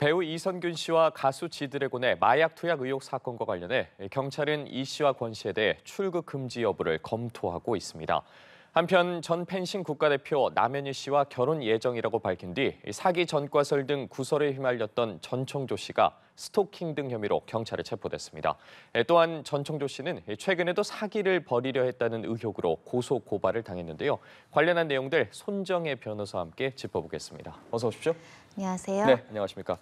배우 이선균 씨와 가수 지드래곤의 마약 투약 의혹 사건과 관련해 경찰은 이 씨와 권 씨에 대해 출국 금지 여부를 검토하고 있습니다. 한편 전 펜싱 국가대표 남현희 씨와 결혼 예정이라고 밝힌 뒤 사기 전과설 등 구설에 휘말렸던 전청조 씨가 스토킹 등 혐의로 경찰에 체포됐습니다. 예, 또한 전청조 씨는 예, 최근에도 사기를 벌이려 했다는 의혹으로 고소 고발을 당했는데요. 관련한 내용들 손정혜 변호사와 함께 짚어보겠습니다. 어서 오십시오. 안녕하세요. 네, 안녕하십니까.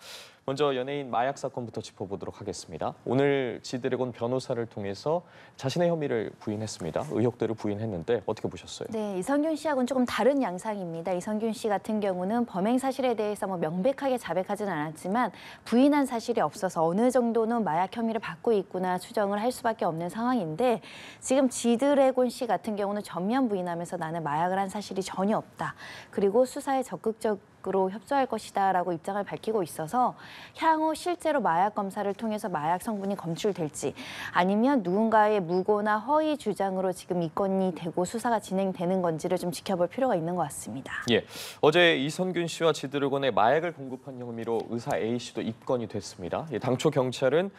먼저 연예인 마약 사건부터 짚어보도록 하겠습니다. 오늘 지드래곤 변호사를 통해서 자신의 혐의를 부인했습니다. 의혹들을 부인했는데 어떻게 보셨어요? 네, 이성균 씨하고는 조금 다른 양상입니다. 이성균 씨 같은 경우는 범행 사실에 대해서 뭐 명백하게 자백하진 않았지만 부인한 사실이 없어서 어느 정도는 마약 혐의를 받고 있구나 추정을 할 수밖에 없는 상황인데 지금 지드래곤 씨 같은 경우는 전면 부인하면서 나는 마약을 한 사실이 전혀 없다. 그리고 수사에 적극적 마으로 협조할 것이다라고 입장을 밝히고 있어서 향후 실제로 마약 검사를 통해서 마약 성분이 검출될지 아니면 누군가의 무고나 허위 주장으로 지금 이건이 되고 수사가 진행되는 건지를 좀 지켜볼 필요가 있는 것 같습니다. 예, 어제 이선균 씨와 지드래곤의 마약을 공급한 혐의로 의사 A 씨도 입건이 됐습니다. 예, 당초 경찰은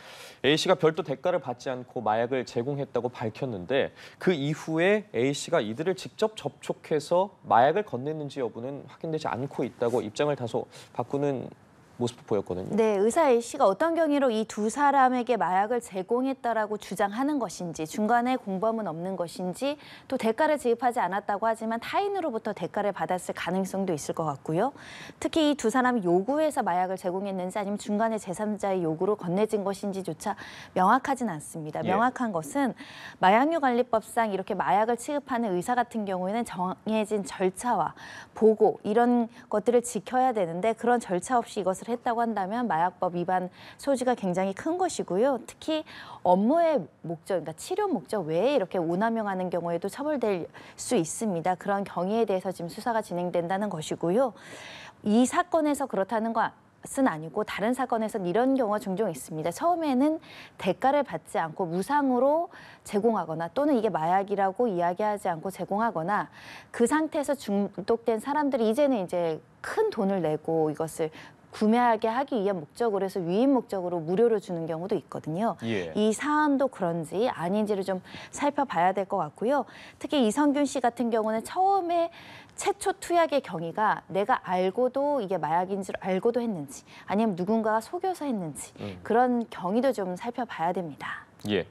A 씨가 별도 대가를 받지 않고 마약을 제공했다고 밝혔는데 그 이후에 A 씨가 이들을 직접 접촉해서 마약을 건넸는지 여부는 확인되지 않고 있다고 입장을 다소 바꾸는 모습도 보였거든요. 네, 의사 A 씨가 어떤 경위로 이 두 사람에게 마약을 제공했다라고 주장하는 것인지 중간에 공범은 없는 것인지 또 대가를 지급하지 않았다고 하지만 타인으로부터 대가를 받았을 가능성도 있을 것 같고요. 특히 이 두 사람이 요구해서 마약을 제공했는지 아니면 중간에 제3자의 요구로 건네진 것인지조차 명확하진 않습니다. 예. 명확한 것은 마약류 관리법상 이렇게 마약을 취급하는 의사 같은 경우에는 정해진 절차와 보고 이런 것들을 지켜야 되는데 그런 절차 없이 이것을 것을 했다고 한다면 마약법 위반 소지가 굉장히 큰 것이고요. 특히 업무의 목적, 그러니까 치료 목적 외에 이렇게 오남용하는 경우에도 처벌될 수 있습니다. 그런 경위에 대해서 지금 수사가 진행된다는 것이고요. 이 사건에서 그렇다는 거 것은 아니고 다른 사건에서는 이런 경우가 종종 있습니다. 처음에는 대가를 받지 않고 무상으로 제공하거나 또는 이게 마약이라고 이야기하지 않고 제공하거나 그 상태에서 중독된 사람들이 이제는 이제 큰 돈을 내고 이것을 구매하게 하기 위한 목적으로 해서 위임 목적으로 무료로 주는 경우도 있거든요. 예. 이 사안도 그런지 아닌지를 좀 살펴봐야 될 것 같고요. 특히 이성균 씨 같은 경우는 처음에 최초 투약의 경위가 내가 알고도 이게 마약인 줄 알고도 했는지 아니면 누군가가 속여서 했는지 음. 그런 경위도 좀 살펴봐야 됩니다. 예,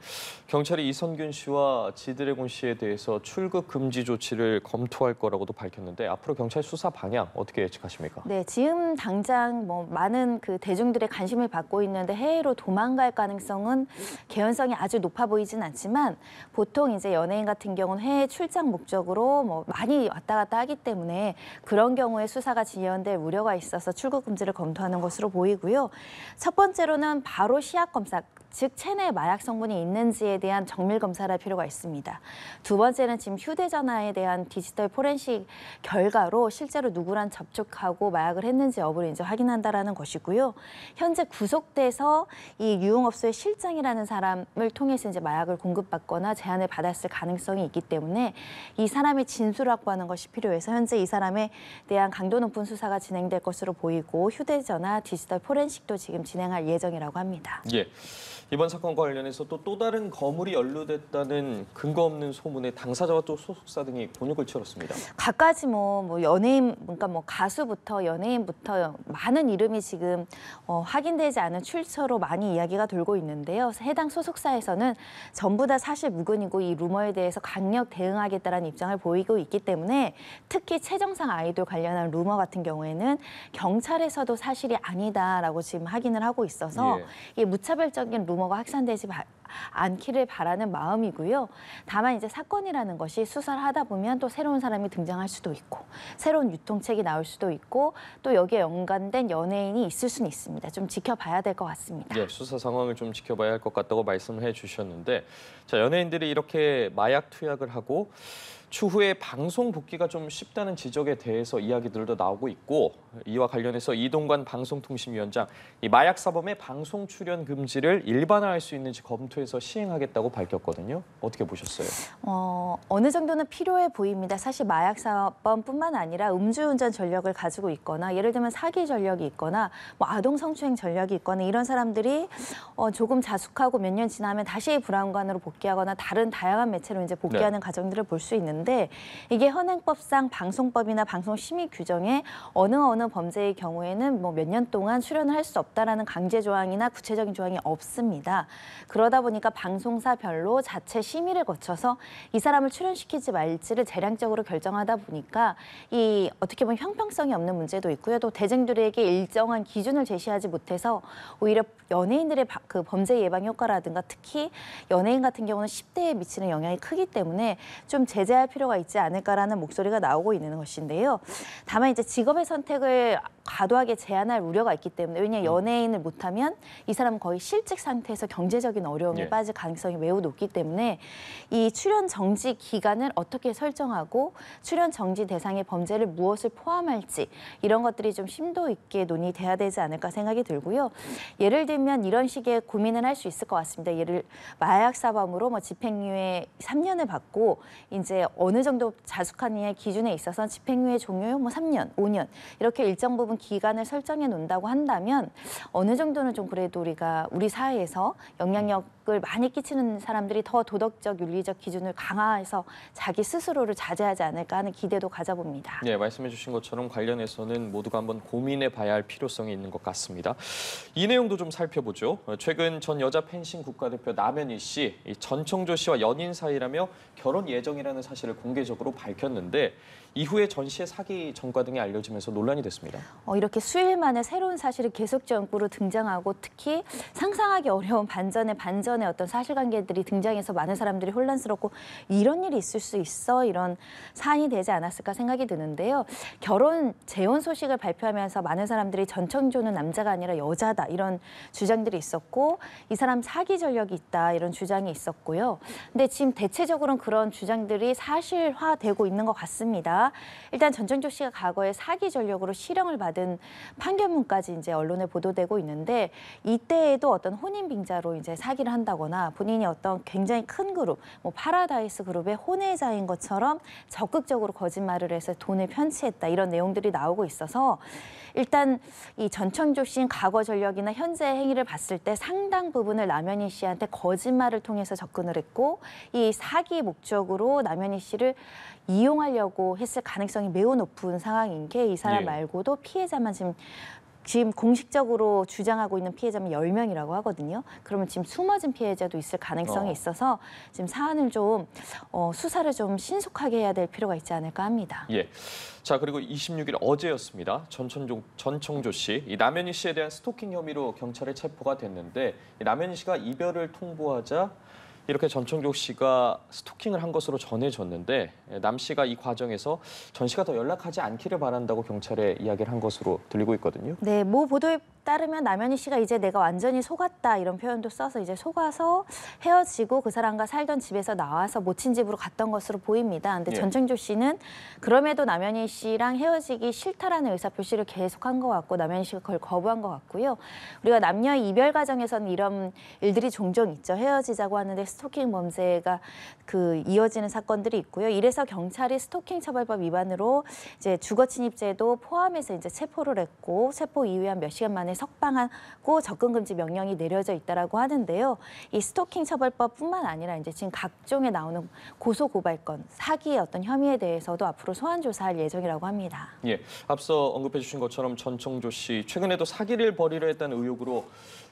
경찰이 이선균 씨와 지드래곤 씨에 대해서 출국 금지 조치를 검토할 거라고도 밝혔는데 앞으로 경찰 수사 방향 어떻게 예측하십니까? 네, 지금 당장 뭐 많은 그 대중들의 관심을 받고 있는데 해외로 도망갈 가능성은 개연성이 아주 높아 보이진 않지만 보통 이제 연예인 같은 경우는 해외 출장 목적으로 뭐 많이 왔다 갔다 하기 때문에 그런 경우에 수사가 지연될 우려가 있어서 출국 금지를 검토하는 것으로 보이고요. 첫 번째로는 바로 시약 검사 즉 체내 마약성 성분이 있는지에 대한 정밀 검사를 할 필요가 있습니다. 두 번째는 지금 휴대전화에 대한 디지털 포렌식 결과로 실제로 누구랑 접촉하고 마약을 했는지 여부를 이제 확인한다라는 것이고요. 현재 구속돼서 이 유흥업소의 실장이라는 사람을 통해서 이제 마약을 공급받거나 제안을 받았을 가능성이 있기 때문에 이 사람의 진술 확보하는 것이 필요해서 현재 이 사람에 대한 강도 높은 수사가 진행될 것으로 보이고 휴대전화 디지털 포렌식도 지금 진행할 예정이라고 합니다. 예. 이번 사건과 관련해서 관련해서 또, 또 다른 거물이 연루됐다는 근거 없는 소문에 당사자와 또 소속사 등이 곤욕을 치렀습니다. 갖가지 뭐, 뭐 연예인, 그러니까 뭐 가수부터 연예인부터 많은 이름이 지금 어, 확인되지 않은 출처로 많이 이야기가 돌고 있는데요. 해당 소속사에서는 전부 다 사실 무근이고 이 루머에 대해서 강력 대응하겠다는 입장을 보이고 있기 때문에 특히 최정상 아이돌 관련한 루머 같은 경우에는 경찰에서도 사실이 아니다라고 지금 확인을 하고 있어서 예. 이게 무차별적인 루머가 확산되지 않기를 바라는 마음이고요. 다만 이제 사건이라는 것이 수사를 하다 보면 또 새로운 사람이 등장할 수도 있고 새로운 유통책이 나올 수도 있고 또 여기에 연관된 연예인이 있을 수는 있습니다. 좀 지켜봐야 될 것 같습니다. 예, 수사 상황을 좀 지켜봐야 할 것 같다고 말씀을 해주셨는데 자 연예인들이 이렇게 마약 투약을 하고 추후에 방송 복귀가 좀 쉽다는 지적에 대해서 이야기들도 나오고 있고 이와 관련해서 이동관 방송통신위원장 이 마약 사범의 방송 출연 금지를 일반화할 수 있는지 검토해서 시행하겠다고 밝혔거든요. 어떻게 보셨어요? 어, 어느 정도는 필요해 보입니다. 사실 마약 사범뿐만 아니라 음주운전 전력을 가지고 있거나 예를 들면 사기 전력이 있거나 뭐 아동 성추행 전력이 있거나 이런 사람들이 어, 조금 자숙하고 몇 년 지나면 다시 불안관으로 복귀하거나 다른 다양한 매체로 이제 복귀하는 네. 과정들을 볼수있는 건데 이게 현행법상 방송법이나 방송심의 규정에 어느 어느 범죄의 경우에는 뭐 몇 년 동안 출연을 할 수 없다라는 강제 조항이나 구체적인 조항이 없습니다. 그러다 보니까 방송사별로 자체 심의를 거쳐서 이 사람을 출연시키지 말지를 재량적으로 결정하다 보니까 이 어떻게 보면 형평성이 없는 문제도 있고요. 또 대중들에게 일정한 기준을 제시하지 못해서 오히려 연예인들의 그 범죄 예방 효과라든가 특히 연예인 같은 경우는 10대에 미치는 영향이 크기 때문에 좀 제재할 필요가 있지 않을까라는 목소리가 나오고 있는 것인데요. 다만 이제 직업의 선택을 과도하게 제한할 우려가 있기 때문에 왜냐 음. 연예인을 못하면 이 사람은 거의 실직 상태에서 경제적인 어려움에 예. 빠질 가능성이 매우 높기 때문에 이 출연 정지 기간을 어떻게 설정하고 출연 정지 대상의 범죄를 무엇을 포함할지 이런 것들이 좀 심도 있게 논의돼야 되지 않을까 생각이 들고요. 예를 들면 이런 식의 고민을 할 수 있을 것 같습니다. 예를 마약 사범으로 뭐 집행유예 3년을 받고 이제 어느 정도 자숙하느냐의 기준에 있어서 집행유예 종료 뭐 3년, 5년 이렇게 일정 부분 기간을 설정해 놓는다고 한다면 어느 정도는 좀 그래도 우리가 우리 사회에서 영향력 영을 많이 끼치는 사람들이 더 도덕적, 윤리적 기준을 강화해서 자기 스스로를 자제하지 않을까 하는 기대도 가져봅니다. 네, 말씀해 주신 것처럼 관련해서는 모두가 한번 고민해 봐야 할 필요성이 있는 것 같습니다. 이 내용도 좀 살펴보죠. 최근 전 여자 펜싱 국가대표 남현희 씨, 전청조 씨와 연인 사이라며 결혼 예정이라는 사실을 공개적으로 밝혔는데 이후에 전 씨의 사기 전과 등이 알려지면서 논란이 됐습니다. 어, 이렇게 수일 만에 새로운 사실이 계속적부로 등장하고 특히 상상하기 어려운 반전의 반전 이전의 어떤 사실관계들이 등장해서 많은 사람들이 혼란스럽고 이런 일이 있을 수 있어 이런 사안이 되지 않았을까 생각이 드는데요. 결혼 재혼 소식을 발표하면서 많은 사람들이 전청조는 남자가 아니라 여자다 이런 주장들이 있었고 이 사람 사기 전력이 있다 이런 주장이 있었고요. 근데 지금 대체적으로는 그런 주장들이 사실화되고 있는 것 같습니다. 일단 전청조 씨가 과거에 사기 전력으로 실형을 받은 판결문까지 이제 언론에 보도되고 있는데 이때에도 어떤 혼인 빙자로 이제 사기를 한 한다거나 본인이 어떤 굉장히 큰 그룹, 뭐 파라다이스 그룹의 혼외자인 것처럼 적극적으로 거짓말을 해서 돈을 편취했다 이런 내용들이 나오고 있어서 일단 이 전청조 씨인 과거 전력이나 현재 행위를 봤을 때 상당 부분을 남현희 씨한테 거짓말을 통해서 접근을 했고 이 사기 목적으로 남현희 씨를 이용하려고 했을 가능성이 매우 높은 상황인 게 이 사람 예. 말고도 피해자만 지금 지금 공식적으로 주장하고 있는 피해자는 10명이라고 하거든요. 그러면 지금 숨어진 피해자도 있을 가능성이 어. 있어서 지금 사안을 좀 어, 수사를 좀 신속하게 해야 될 필요가 있지 않을까 합니다. 예. 자, 그리고 26일 어제였습니다. 전천종, 전청조 씨, 이 남현희 씨에 대한 스토킹 혐의로 경찰에 체포가 됐는데 남현희 씨가 이별을 통보하자 이렇게 전청조 씨가 스토킹을 한 것으로 전해졌는데 예, 남 씨가 이 과정에서 전 씨가 더 연락하지 않기를 바란다고 경찰에 이야기를 한 것으로 들리고 있거든요. 네, 모 보도에 따르면 남현희 씨가 이제 내가 완전히 속았다 이런 표현도 써서 이제 속아서 헤어지고 그 사람과 살던 집에서 나와서 모친 집으로 갔던 것으로 보입니다. 근데 예. 전청조 씨는 그럼에도 남현희 씨랑 헤어지기 싫다라는 의사 표시를 계속한 것 같고 남현희 씨가 그걸 거부한 것 같고요. 우리가 남녀 이별 과정에서는 이런 일들이 종종 있죠. 헤어지자고 하는데 스토킹 범죄가 그 이어지는 사건들이 있고요. 이래서 경찰이 스토킹 처벌법 위반으로 이제 주거 침입죄도 포함해서 이제 체포를 했고 체포 이후에 한 몇 시간 만에 관련해 석방하고 접근 금지 명령이 내려져 있다라고 하는데요. 이 스토킹 처벌법뿐만 아니라 이제 지금 각종에 나오는 고소 고발건, 사기의 어떤 혐의에 대해서도 앞으로 소환 조사할 예정이라고 합니다. 예, 앞서 언급해 주신 것처럼 전청조 씨 최근에도 사기를 벌이려 했다는 의혹으로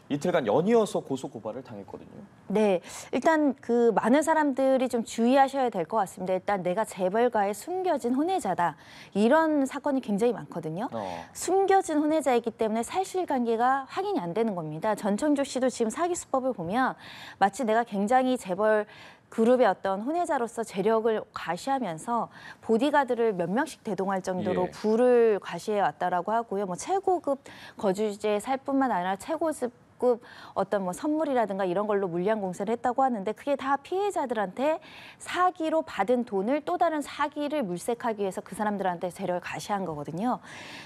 이틀간 연이어서 고소 고발을 당했거든요. 네, 일단 그 많은 사람들이 좀 주의하셔야 될 것 같습니다. 일단 내가 재벌가의 숨겨진 혼외자다 이런 사건이 굉장히 많거든요. 어. 숨겨진 혼외자이기 때문에 사실관계가 확인이 안 되는 겁니다. 전청조 씨도 지금 사기 수법을 보면 마치 내가 굉장히 재벌 그룹의 어떤 혼외자로서 재력을 과시하면서 보디가드를 몇 명씩 대동할 정도로 예. 부를 과시해 왔다라고 하고요. 뭐 최고급 거주지에 살 뿐만 아니라 최고급 자꾸 어떤 뭐 선물이라든가 이런 걸로 물량 공세를 했다고 하는데 그게 다 피해자들한테 사기로 받은 돈을 또 다른 사기를 물색하기 위해서 그 사람들한테 재료를 가시한 거거든요.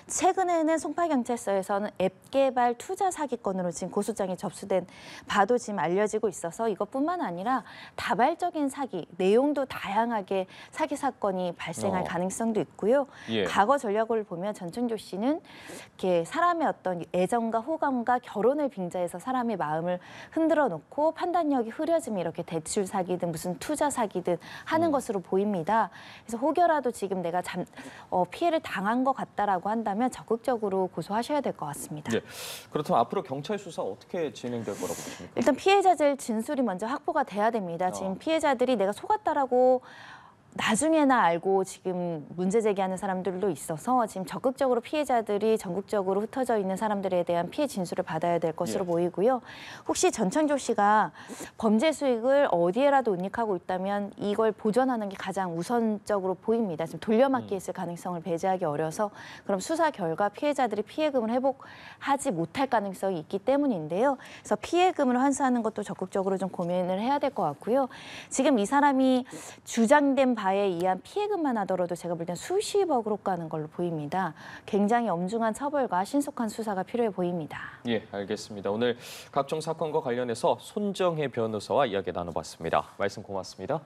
최근에는 송파경찰서에서는 앱 개발 투자 사기건으로 지금 고소장이 접수된 바도 지금 알려지고 있어서 이것뿐만 아니라 다발적인 사기, 내용도 다양하게 사기 사건이 발생할 어. 가능성도 있고요. 예. 과거 전략을 보면 전천조 씨는 이렇게 사람의 어떤 애정과 호감과 결혼을 빙자해 대해서 사람의 마음을 흔들어 놓고 판단력이 흐려지면 이렇게 대출 사기든 무슨 투자 사기든 하는 음. 것으로 보입니다. 그래서 혹여라도 지금 내가 잠, 어, 피해를 당한 것 같다라고 한다면 적극적으로 고소하셔야 될 것 같습니다. 네. 그렇다면 앞으로 경찰 수사 어떻게 진행될 거라고 보십니까? 일단 피해자들 진술이 먼저 확보가 돼야 됩니다. 지금 어. 피해자들이 내가 속았다라고 나중에나 알고 지금 문제 제기하는 사람들도 있어서 지금 적극적으로 피해자들이 전국적으로 흩어져 있는 사람들에 대한 피해 진술을 받아야 될 것으로 예. 보이고요. 혹시 전창조 씨가 범죄 수익을 어디에라도 은닉하고 있다면 이걸 보전하는게 가장 우선적으로 보입니다. 지금 돌려막기 있을 음. 가능성을 배제하기 어려서 그럼 수사 결과 피해자들이 피해금을 회복하지 못할 가능성이 있기 때문인데요. 그래서 피해금을 환수하는 것도 적극적으로 좀 고민을 해야 될 것 같고요. 지금 이 사람이 주장된 바 가해에 의한 피해금만 하더라도 제가 볼 땐 수십억으로 가는 걸로 보입니다. 굉장히 엄중한 처벌과 신속한 수사가 필요해 보입니다. 예, 알겠습니다. 오늘 각종 사건과 관련해서 손정혜 변호사와 이야기 나눠봤습니다. 말씀 고맙습니다.